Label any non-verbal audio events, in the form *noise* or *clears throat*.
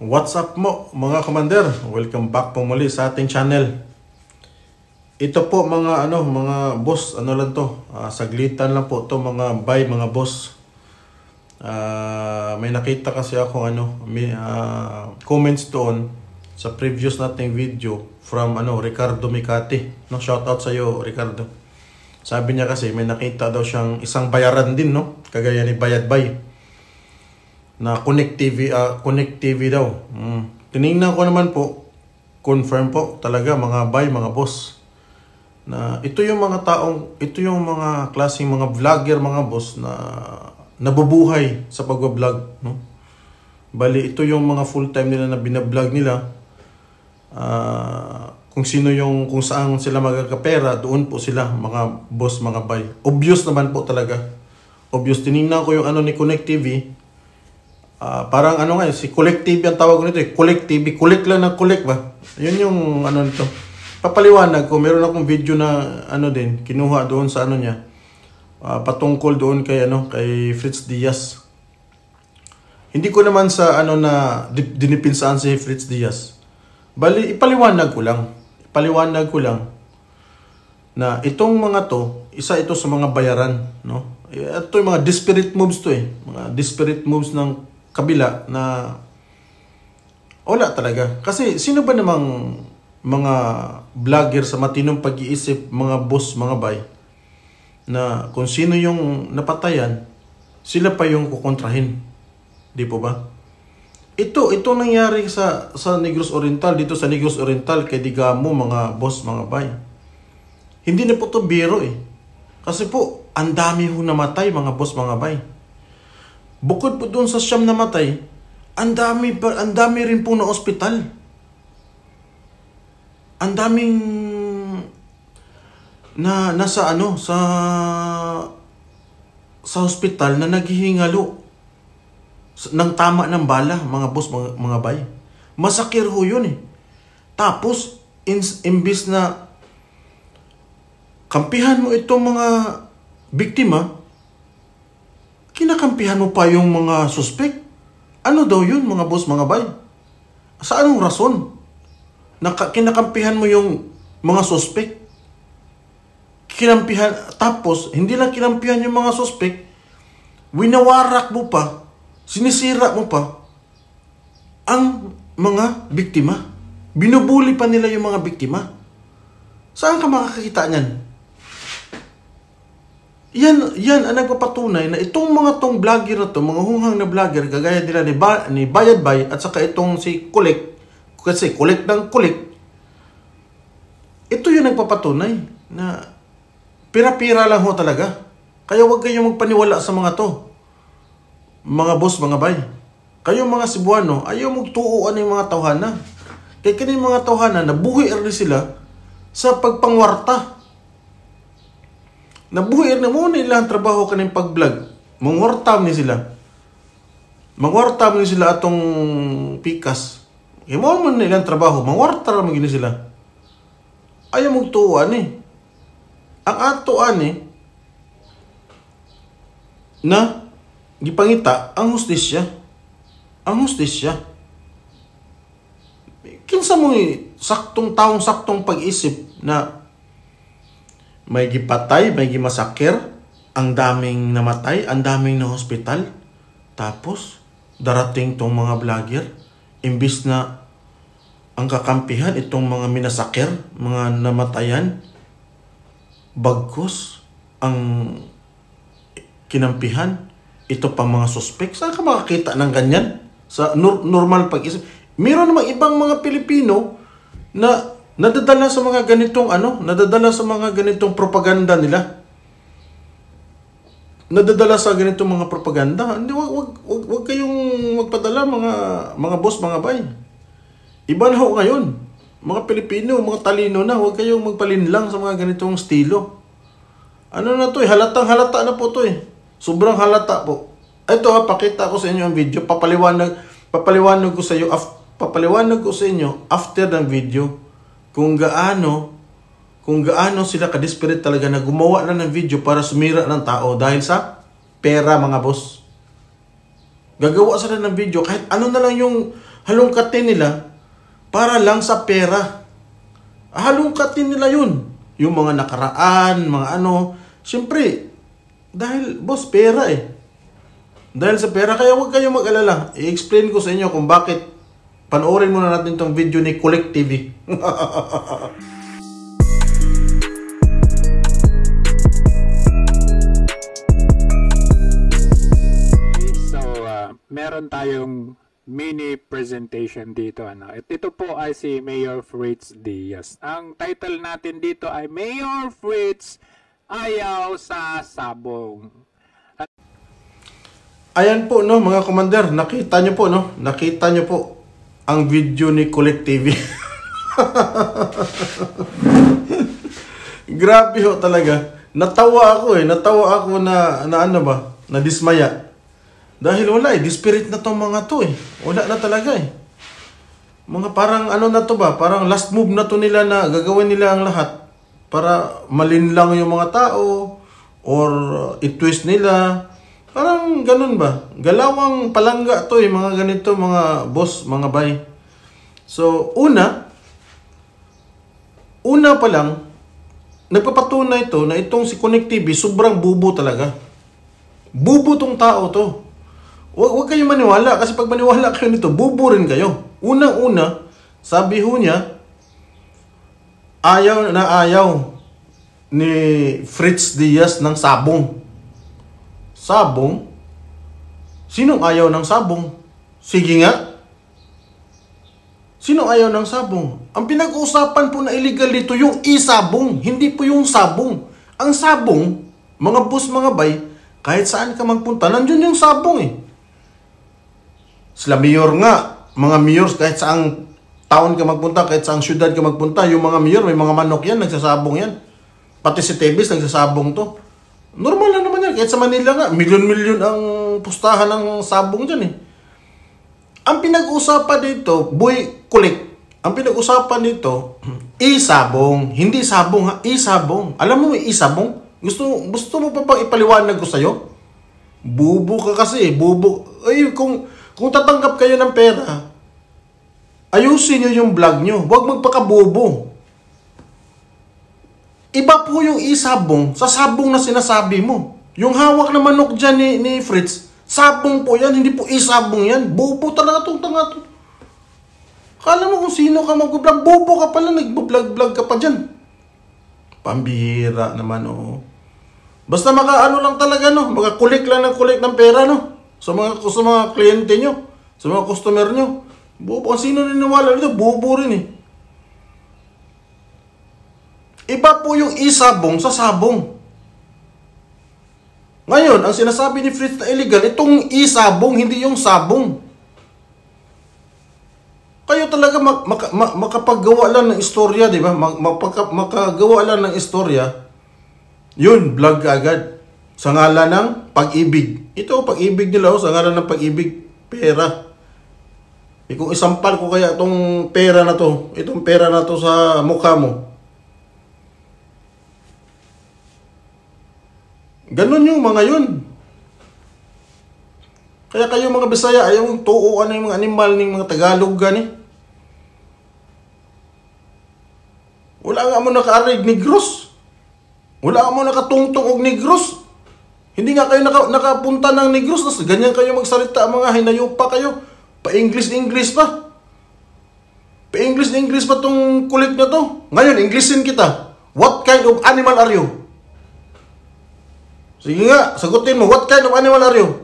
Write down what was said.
What's up mo mga commander? Welcome back po muli sa ating channel. Ito po mga ano mga boss, ano lang to? Uh, saglitan lang po to mga buy mga boss. Uh, may nakita kasi ako ano, may uh, comments doon sa previous nating video from ano Ricardo Mikati. No shout out sa iyo Ricardo. Sabi niya kasi may nakita daw siyang isang bayaran din no, kagaya ni Bayad Bay na connectivity, uh, connectivity daw. Mm. Tinignan ko naman po, confirm po talaga mga bay, mga boss. Na ito yung mga taong, ito yung mga klaseng mga vlogger, mga boss na nabubuhay sa pagwa-vlog No? Bali, ito yung mga full-time nila na binablog nila. Uh, kung sino yung, kung saan sila magkakapera, doon po sila, mga boss, mga bay. Obvious naman po talaga. Obvious, tinignan ko yung ano ni Connect TV uh, parang ano nga, si collective yung tawag nito eh. Collective, collect lang ng collect ba? Yun yung ano nito. Papaliwanag ko, meron akong video na ano din, kinuha doon sa ano niya. Uh, patungkol doon kay ano, kay Fritz Diaz. Hindi ko naman sa ano na dinipinsaan si Fritz Diaz. Bali, ipaliwanag ko lang. Ipaliwanag ko lang na itong mga to, isa ito sa mga bayaran, no? Ito yung mga disparate moves to eh. Mga disparate moves ng kabila na wala talaga. Kasi sino ba namang mga vlogger sa matinong pag-iisip, mga boss, mga bay, na kung sino yung napatayan, sila pa yung kukontrahin. Di po ba? Ito, ito nangyari sa, sa Negros Oriental, dito sa Negros Oriental, kay Digamo, mga boss, mga bay. Hindi na po to biro eh. Kasi po, ang dami ho namatay, mga boss, mga bay. Bukod po doon sa siyam na matay, ang dami, ang dami rin po na ospital. Ang daming na nasa ano sa sa ospital na naghihingalo ng tama ng bala mga boss mga, mga bay masakir ho yun eh tapos in, imbis na kampihan mo itong mga biktima Kinakampihan mo pa yung mga suspect? Ano daw yun mga boss, mga bay? Sa anong rason? Naka, kinakampihan mo yung mga suspect? Kinampihan, tapos, hindi lang kinampihan yung mga suspect, winawarak mo pa, sinisira mo pa, ang mga biktima. Binubuli pa nila yung mga biktima. Saan ka makakakita niyan? yan, yan ang nagpapatunay na itong mga tong vlogger na to, mga hunghang na vlogger, gagaya nila ni, ba, ni Bayad at saka itong si Kulik, kasi Kulik ng Kulik, ito yung nagpapatunay na pira-pira lang ho talaga. Kaya huwag kayong magpaniwala sa mga to. Mga boss, mga bay. Kayo mga Cebuano, ayaw magtuuan ng mga tawhana. Kaya kanyang mga tawhana, nabuhi early sila sa pagpangwarta Nabuhir na muna ilang trabaho kaning pag-vlog. Mangortam ni sila. Mangortam ni sila atong pikas. Imo e man na trabaho, mangortar man gini sila. Ayaw mong tuwa ni. Eh. Ang ato ni eh, na gipangita ang hustisya. Ang hustisya. Kinsa mo saktong taong saktong pag-isip na may gipatay, may gimasakir, ang daming namatay, ang daming na hospital. Tapos, darating tong mga vlogger, imbis na ang kakampihan itong mga minasakir, mga namatayan, bagkus ang kinampihan, ito pa mga suspect. Saan ka makakita ng ganyan? Sa normal pag-isip. Meron namang ibang mga Pilipino na nadadala sa mga ganitong ano, nadadala sa mga ganitong propaganda nila. Nadadala sa ganitong mga propaganda. Hindi wag wag, wag, wag kayong magpadala mga mga boss, mga bay. Iba na ho ngayon. Mga Pilipino, mga talino na, huwag kayong magpalinlang sa mga ganitong estilo. Ano na to eh, halatang halata na po to eh. Sobrang halata po. Ito ha, pakita ko sa inyo ang video. Papaliwanag, papaliwanag ko sa inyo, af, papaliwanag ko sa inyo after ng video kung gaano kung gaano sila ka-desperate talaga na gumawa na ng video para sumira ng tao dahil sa pera mga boss. Gagawa sila ng video kahit ano na lang yung halongkatin nila para lang sa pera. Halongkatin nila yun. Yung mga nakaraan, mga ano. Siyempre, dahil boss, pera eh. Dahil sa pera, kaya huwag kayong mag-alala. I-explain ko sa inyo kung bakit Panoorin muna natin itong video ni Collect TV. *laughs* so, uh, meron tayong mini presentation dito. Ano. ito po ay si Mayor Fritz Diaz. Ang title natin dito ay Mayor Fritz Ayaw sa Sabong. Ayan po no mga commander, nakita nyo po no, nakita nyo po ang video ni Colette TV. *laughs* Grabe ho talaga. Natawa ako eh. Natawa ako na, na ano ba? Na dismaya. Dahil wala eh. Dispirit na tong mga to eh. Wala na talaga eh. Mga parang ano na to ba? Parang last move na to nila na gagawin nila ang lahat. Para malinlang yung mga tao. Or uh, it-twist nila Parang ganun ba? Galawang palangga to eh, mga ganito, mga boss, mga bay. So, una, una pa lang, nagpapatunay to na itong si Connect sobrang bubo talaga. Bubo tong tao to. Huwag, huwag kayo maniwala kasi pag maniwala kayo nito, bubo rin kayo. Unang-una, sabi ho niya, ayaw na ayaw ni Fritz Diaz ng sabong. Sabong? Sinong ayaw ng sabong? Sige nga. Sino ayaw ng sabong? Ang pinag-uusapan po na illegal dito yung isabong, hindi po yung sabong. Ang sabong, mga bus, mga bay, kahit saan ka magpunta, nandiyon yung sabong eh. Sila mayor nga, mga mayors, kahit saan taon ka magpunta, kahit saang syudad ka magpunta, yung mga mayor, may mga manok yan, nagsasabong yan. Pati si Tebis, nagsasabong to. Normal na naman yan. Kahit sa Manila nga, milyon-milyon ang pustahan ng sabong dyan eh. Ang pinag uusapan dito, boy, kulik. Ang pinag uusapan dito, isabong. *clears throat* Hindi sabong ha, isabong. Alam mo may isabong? Gusto, gusto mo pa bang ipaliwanag ko sa'yo? Bubo ka kasi, eh, bubo. Ay, kung, kung tatanggap kayo ng pera, ayusin nyo yung vlog nyo. Huwag magpakabobo. Iba po yung isabong sa sabong na sinasabi mo. Yung hawak na manok dyan ni, ni Fritz, sabong po yan, hindi po isabong yan. Bobo talaga itong tanga to. Kala mo kung sino ka mag-vlog, bobo ka pala, nag-vlog-vlog ka pa dyan. Pambihira naman, oo. Basta maka ano lang talaga, no? Mag-collect lang ng collect ng pera, no? Sa mga, sa mga kliyente nyo, sa mga customer nyo. Bubo, Bobo, sino niniwala nito? Bobo rin eh. Iba po yung isabong sa sabong. Ngayon, ang sinasabi ni Fritz na illegal, itong isabong, hindi yung sabong. Kayo talaga mak- mak- mak- makapaggawa lang ng istorya, di ba? Mag- makagawa lang ng istorya, yun, vlog agad. Sa ngalan ng pag-ibig. Ito, pag-ibig nila, oh, sa ngalan ng pag-ibig, pera. E kung isampal ko kaya itong pera na to, itong pera na to sa mukha mo, Ganun yung mga yun. Kaya kayo mga Bisaya, ayaw tuuan na yung mga animal ng mga Tagalog gani. Wala nga mo nakaarig negros. Wala mo nakatungtong og negros. Hindi nga kayo naka, nakapunta ng negros. Nas, ganyan kayo magsalita mga hinayo pa kayo. Pa-English-English pa. Pa-English-English pa tong kulit na to. Ngayon, Englishin kita. What kind of animal are you? Sige nga, sagutin mo. What kind of animal are you?